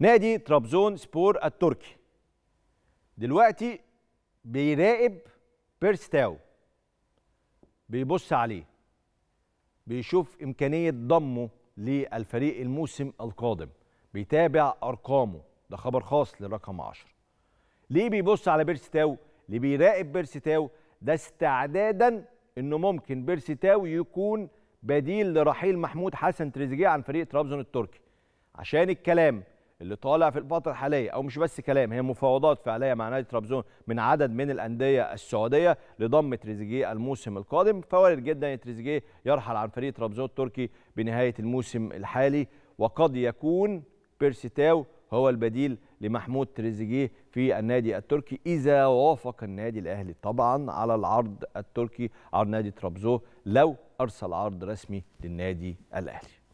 نادي ترابزون سبور التركي دلوقتي بيراقب بيرستاو بيبص عليه بيشوف امكانيه ضمه للفريق الموسم القادم بيتابع ارقامه ده خبر خاص للرقم 10 ليه بيبص على بيرستاو ليه بيراقب بيرستاو ده استعدادا انه ممكن بيرستاو يكون بديل لرحيل محمود حسن تريزيجيه عن فريق ترابزون التركي عشان الكلام اللي طالع في الفتره الحاليه او مش بس كلام هي مفاوضات فعليه مع نادي ترابزون من عدد من الانديه السعوديه لضم تريزيجيه الموسم القادم فوارد جدا ان تريزيجيه يرحل عن فريق ترابزون التركي بنهايه الموسم الحالي وقد يكون بيرسي تاو هو البديل لمحمود تريزيجيه في النادي التركي اذا وافق النادي الاهلي طبعا على العرض التركي على نادي ترابزون لو ارسل عرض رسمي للنادي الاهلي